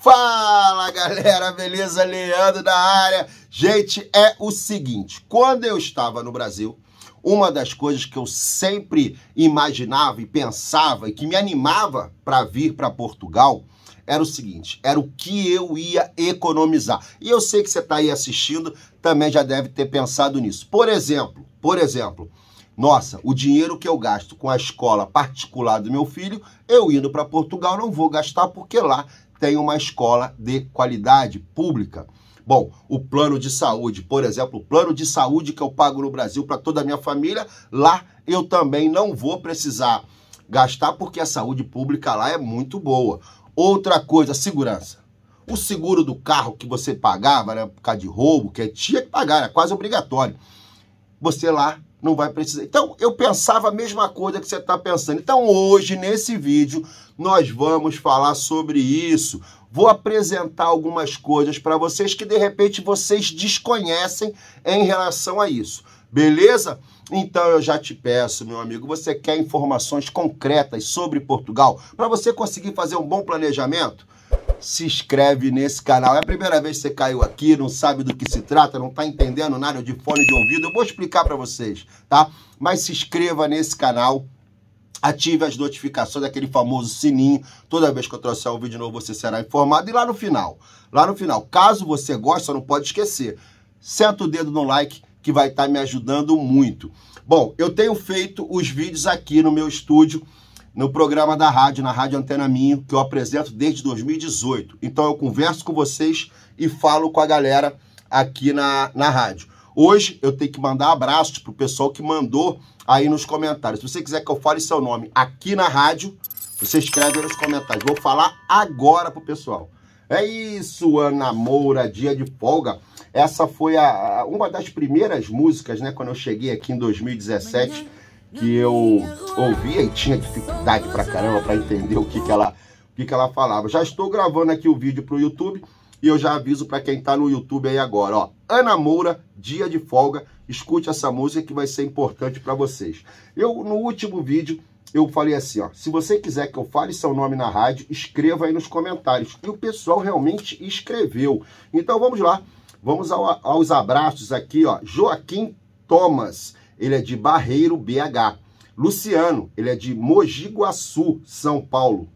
Fala galera, beleza? Leandro da área. Gente, é o seguinte: quando eu estava no Brasil, uma das coisas que eu sempre imaginava e pensava e que me animava para vir para Portugal era o seguinte: era o que eu ia economizar. E eu sei que você está aí assistindo, também já deve ter pensado nisso. Por exemplo, por exemplo, nossa, o dinheiro que eu gasto com a escola particular do meu filho, eu indo para Portugal não vou gastar porque lá tem uma escola de qualidade pública. Bom, o plano de saúde, por exemplo, o plano de saúde que eu pago no Brasil para toda a minha família, lá eu também não vou precisar gastar porque a saúde pública lá é muito boa. Outra coisa, segurança. O seguro do carro que você pagava, né, por causa de roubo, que é, tinha que pagar, era quase obrigatório. Você lá não vai precisar. Então, eu pensava a mesma coisa que você está pensando. Então, hoje, nesse vídeo, nós vamos falar sobre isso. Vou apresentar algumas coisas para vocês que, de repente, vocês desconhecem em relação a isso. Beleza? Então eu já te peço, meu amigo, você quer informações concretas sobre Portugal para você conseguir fazer um bom planejamento? se inscreve nesse canal. É a primeira vez que você caiu aqui, não sabe do que se trata, não está entendendo nada de fone de ouvido. Eu vou explicar para vocês, tá? Mas se inscreva nesse canal. Ative as notificações daquele famoso sininho. Toda vez que eu trouxer um vídeo novo, você será informado. E lá no final, lá no final, caso você goste, só não pode esquecer. Senta o dedo no like que vai estar tá me ajudando muito. Bom, eu tenho feito os vídeos aqui no meu estúdio no programa da rádio, na Rádio Antena Minho, que eu apresento desde 2018. Então eu converso com vocês e falo com a galera aqui na, na rádio. Hoje eu tenho que mandar abraços pro pessoal que mandou aí nos comentários. Se você quiser que eu fale seu nome aqui na rádio, você escreve aí nos comentários. Vou falar agora pro pessoal. É isso, Ana Moura, dia de folga. Essa foi a, a uma das primeiras músicas, né? Quando eu cheguei aqui em 2017 que eu ouvia e tinha dificuldade pra caramba para entender o que, que, ela, o que, que ela falava. Já estou gravando aqui o vídeo pro YouTube e eu já aviso para quem tá no YouTube aí agora, ó. Ana Moura, Dia de Folga, escute essa música que vai ser importante para vocês. Eu no último vídeo eu falei assim, ó, se você quiser que eu fale seu nome na rádio, escreva aí nos comentários. E o pessoal realmente escreveu. Então vamos lá. Vamos ao, aos abraços aqui, ó. Joaquim Thomas ele é de Barreiro, BH. Luciano, ele é de Mogi Guaçu, São Paulo.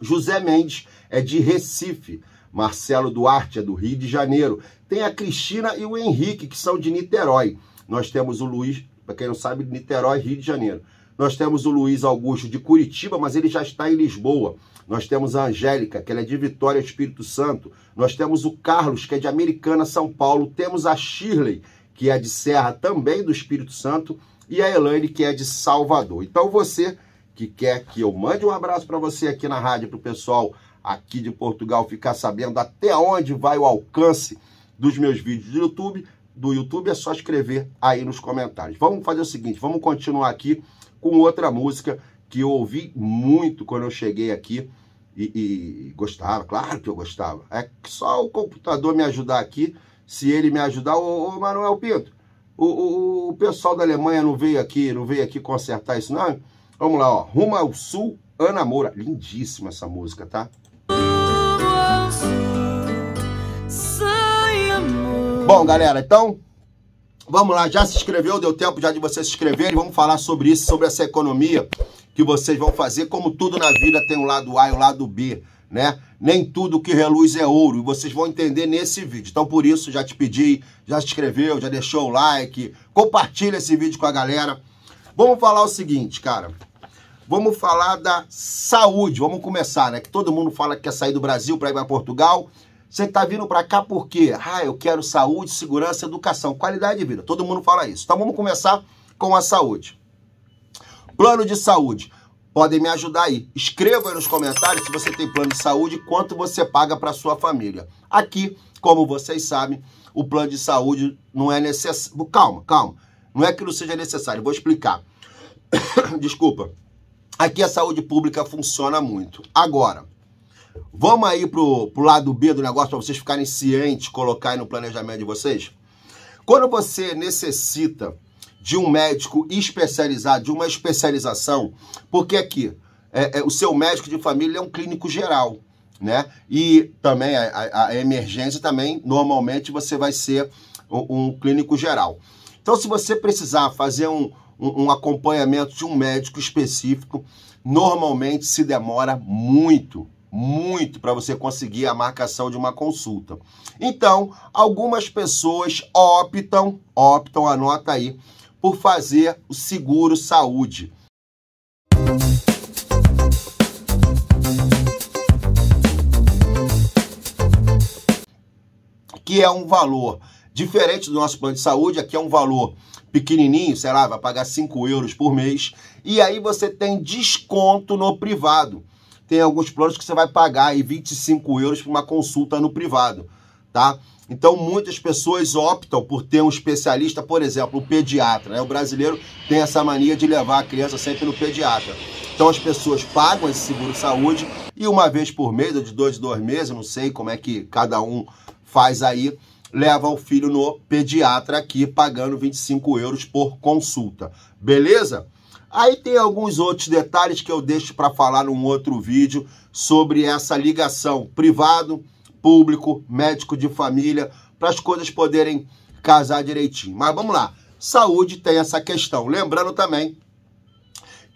José Mendes é de Recife. Marcelo Duarte é do Rio de Janeiro. Tem a Cristina e o Henrique, que são de Niterói. Nós temos o Luiz, para quem não sabe, Niterói, Rio de Janeiro. Nós temos o Luiz Augusto de Curitiba, mas ele já está em Lisboa. Nós temos a Angélica, que ela é de Vitória, Espírito Santo. Nós temos o Carlos, que é de Americana, São Paulo. Temos a Shirley, que é de Serra, também do Espírito Santo, e a Elaine, que é de Salvador. Então você que quer que eu mande um abraço para você aqui na rádio, para o pessoal aqui de Portugal ficar sabendo até onde vai o alcance dos meus vídeos do YouTube, do YouTube é só escrever aí nos comentários. Vamos fazer o seguinte, vamos continuar aqui com outra música que eu ouvi muito quando eu cheguei aqui e, e gostava, claro que eu gostava. É só o computador me ajudar aqui se ele me ajudar. Ô, ô Manuel Pinto, o, o, o, pessoal da Alemanha não veio aqui, não veio aqui consertar isso, não? Vamos lá, ó. Rumo ao Sul, Ana Moura. Lindíssima essa música, tá? Bom, galera, então vamos lá. Já se inscreveu? Deu tempo já de você se inscrever. vamos falar sobre isso, sobre essa economia que vocês vão fazer. Como tudo na vida tem o um lado A e o um lado B né? Nem tudo que reluz é ouro, e vocês vão entender nesse vídeo. Então, por isso, já te pedi, já se inscreveu, já deixou o like, compartilha esse vídeo com a galera. Vamos falar o seguinte, cara. Vamos falar da saúde. Vamos começar, né? Que todo mundo fala que quer sair do Brasil para ir para Portugal. Você está vindo para cá por quê? Ah, eu quero saúde, segurança, educação, qualidade de vida. Todo mundo fala isso. Então vamos começar com a saúde. Plano de saúde podem me ajudar aí. Escreva aí nos comentários se você tem plano de saúde e quanto você paga para sua família. Aqui, como vocês sabem, o plano de saúde não é necessário. Calma, calma. Não é que não seja necessário, vou explicar. Desculpa. Aqui a saúde pública funciona muito. Agora, vamos aí pro, pro lado B do negócio para vocês ficarem cientes, colocar aí no planejamento de vocês. Quando você necessita de um médico especializado, de uma especialização, porque aqui é, é, o seu médico de família é um clínico geral, né? E também a, a, a emergência também normalmente você vai ser um, um, clínico geral. Então, se você precisar fazer um, um, um acompanhamento de um médico específico, normalmente se demora muito, muito para você conseguir a marcação de uma consulta. Então, algumas pessoas optam, optam, anota aí, por fazer o seguro saúde. Que é um valor diferente do nosso plano de saúde, aqui é um valor pequenininho, sei lá, vai pagar 5 euros por mês. E aí você tem desconto no privado. Tem alguns planos que você vai pagar aí 25 euros por uma consulta no privado, tá? Então, muitas pessoas optam por ter um especialista, por exemplo, o um pediatra. Né? O brasileiro tem essa mania de levar a criança sempre no pediatra. Então, as pessoas pagam esse seguro-saúde e uma vez por mês, ou de dois em dois meses, não sei como é que cada um faz aí, leva o filho no pediatra aqui, pagando 25 euros por consulta. Beleza? Aí tem alguns outros detalhes que eu deixo para falar num outro vídeo sobre essa ligação privado público, médico de família, para as coisas poderem casar direitinho. Mas vamos lá. Saúde tem essa questão. Lembrando também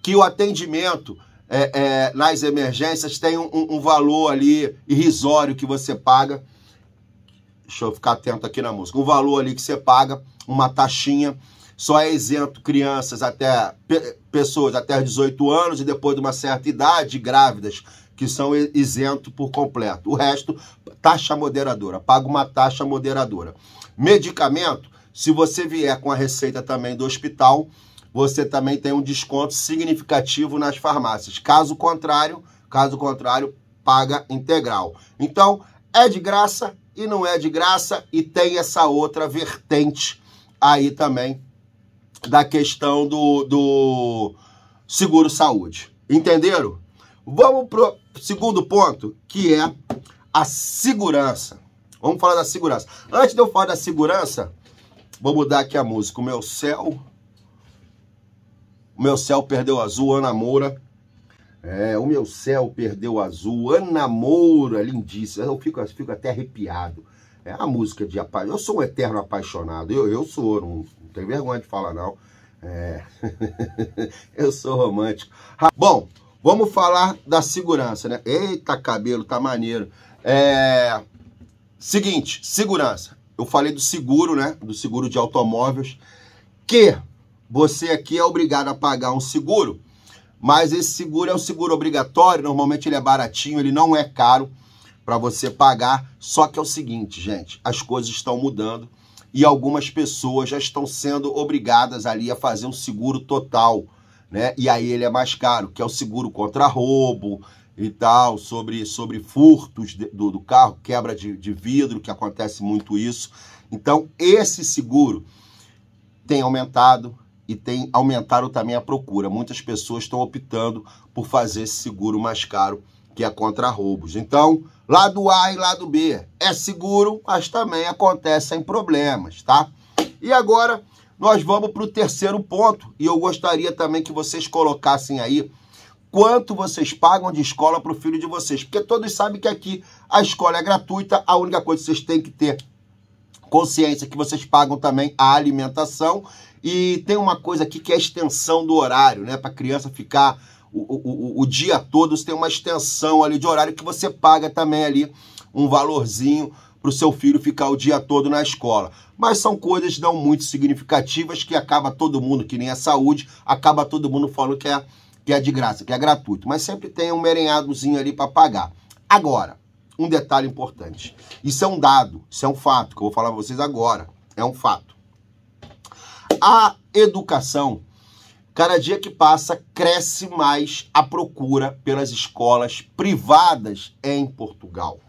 que o atendimento é, é, nas emergências tem um, um, valor ali irrisório que você paga. Deixa eu ficar atento aqui na música. Um valor ali que você paga, uma taxinha. Só é isento crianças até pessoas até 18 anos e depois de uma certa idade, grávidas que são isentos por completo. O resto, taxa moderadora, paga uma taxa moderadora. Medicamento, se você vier com a receita também do hospital, você também tem um desconto significativo nas farmácias. Caso contrário, caso contrário, paga integral. Então, é de graça e não é de graça e tem essa outra vertente aí também da questão do, do seguro saúde. Entenderam? Vamos pro segundo ponto, que é a segurança. Vamos falar da segurança. Antes de eu falar da segurança, vou mudar aqui a música. O meu céu. O meu céu perdeu azul, Ana Moura. É, o meu céu perdeu azul, Ana Moura, lindíssima. Eu fico, eu fico até arrepiado. É a música de apaixonado. Eu sou um eterno apaixonado. Eu, eu sou, não, não tenho vergonha de falar, não. É. eu sou romântico. Bom, Vamos falar da segurança, né? Eita, cabelo, tá maneiro. É... Seguinte, segurança. Eu falei do seguro, né? Do seguro de automóveis, que você aqui é obrigado a pagar um seguro, mas esse seguro é um seguro obrigatório, normalmente ele é baratinho, ele não é caro para você pagar. Só que é o seguinte, gente, as coisas estão mudando e algumas pessoas já estão sendo obrigadas ali a fazer um seguro total né? E aí ele é mais caro, que é o seguro contra roubo e tal, sobre, sobre furtos de, do, do, carro, quebra de, de vidro, que acontece muito isso. Então, esse seguro tem aumentado e tem aumentado também a procura. Muitas pessoas estão optando por fazer esse seguro mais caro, que é contra roubos. Então, lado A e lado B é seguro, mas também acontecem problemas, tá? E agora nós vamos para o terceiro ponto. E eu gostaria também que vocês colocassem aí quanto vocês pagam de escola para o filho de vocês. Porque todos sabem que aqui a escola é gratuita, a única coisa que vocês têm que ter consciência é que vocês pagam também a alimentação. E tem uma coisa aqui que é a extensão do horário, né? Para a criança ficar o, o, o, dia todo, você tem uma extensão ali de horário que você paga também ali um valorzinho para o seu filho ficar o dia todo na escola. Mas são coisas não muito significativas que acaba todo mundo, que nem a saúde, acaba todo mundo falando que é, que é de graça, que é gratuito. Mas sempre tem um merenhadozinho ali para pagar. Agora, um detalhe importante. Isso é um dado, isso é um fato, que eu vou falar para vocês agora. É um fato. A educação, cada dia que passa, cresce mais a procura pelas escolas privadas em Portugal.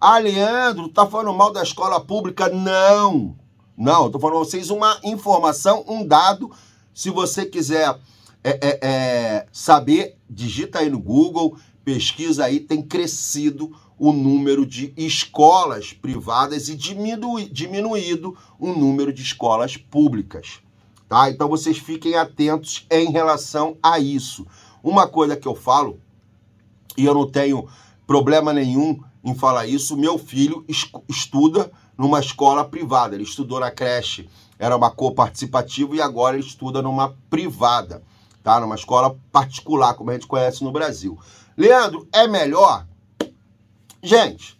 Ah, Leandro, tá falando mal da escola pública? Não. Não, eu tô falando a vocês uma informação, um dado. Se você quiser é, é, é, saber, digita aí no Google, pesquisa aí, tem crescido o número de escolas privadas e diminui, diminuído o número de escolas públicas. Tá? Então vocês fiquem atentos em relação a isso. Uma coisa que eu falo, e eu não tenho problema nenhum em falar isso. Meu filho estuda numa escola privada. Ele estudou na creche, era uma co-participativa e agora ele estuda numa privada, tá? Numa escola particular, como a gente conhece no Brasil. Leandro, é melhor? Gente,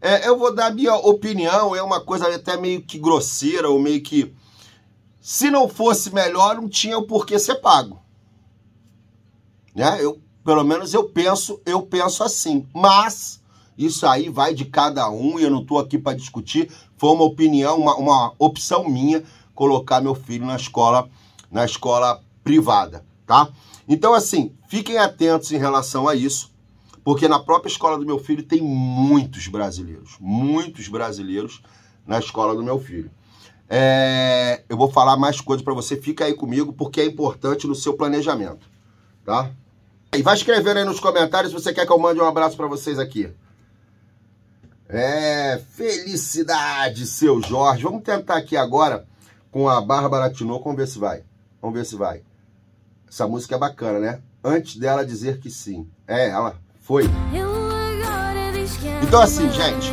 é, eu vou dar minha opinião, é uma coisa até meio que grosseira ou meio que. Se não fosse melhor, não tinha o porquê ser pago. Né? Eu, pelo menos eu penso, eu penso assim. Mas isso aí vai de cada um e eu não estou aqui para discutir. Foi uma opinião, uma, uma opção minha colocar meu filho na escola, na escola privada, tá? Então, assim, fiquem atentos em relação a isso, porque na própria escola do meu filho tem muitos brasileiros, muitos brasileiros na escola do meu filho. É, eu vou falar mais coisas para você, fica aí comigo, porque é importante no seu planejamento, tá? E vai escrevendo aí nos comentários se você quer que eu mande um abraço para vocês aqui. É, felicidade, seu Jorge. Vamos tentar aqui agora com a Bárbara Tinoco, vamos ver se vai. Vamos ver se vai. Essa música é bacana, né? Antes dela dizer que sim. É, ela foi. Então assim, gente,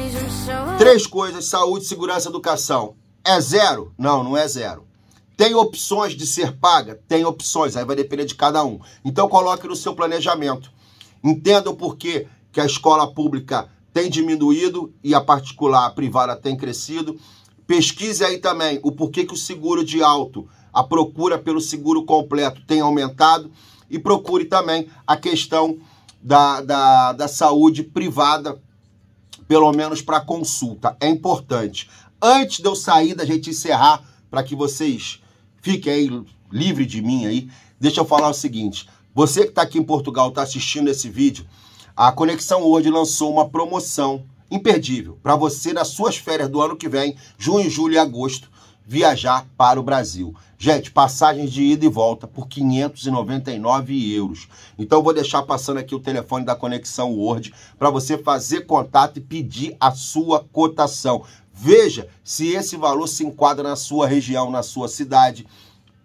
três coisas, saúde, segurança, educação. É zero? Não, não é zero. Tem opções de ser paga? Tem opções, aí vai depender de cada um. Então coloque no seu planejamento. Entenda o porquê que a escola pública tem diminuído e a particular, a privada tem crescido. Pesquise aí também o porquê que o seguro de alto, a procura pelo seguro completo tem aumentado e procure também a questão da, da, da saúde privada, pelo menos para consulta. É importante. Antes de eu sair, da gente encerrar, para que vocês fiquem aí livre de mim aí, deixa eu falar o seguinte. Você que está aqui em Portugal, está assistindo esse vídeo, a Conexão Word lançou uma promoção imperdível para você, nas suas férias do ano que vem, junho, julho e agosto, viajar para o Brasil. Gente, passagens de ida e volta por 599 euros. Então, vou deixar passando aqui o telefone da Conexão Word para você fazer contato e pedir a sua cotação. Veja se esse valor se enquadra na sua região, na sua cidade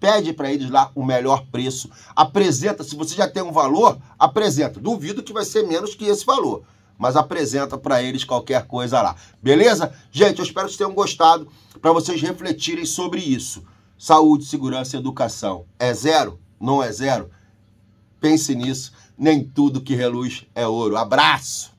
pede para eles lá o melhor preço, apresenta, se você já tem um valor, apresenta. Duvido que vai ser menos que esse valor, mas apresenta para eles qualquer coisa lá. Beleza? Gente, eu espero que vocês tenham gostado para vocês refletirem sobre isso. Saúde, segurança e educação. É zero? Não é zero? Pense nisso. Nem tudo que reluz é ouro. Abraço!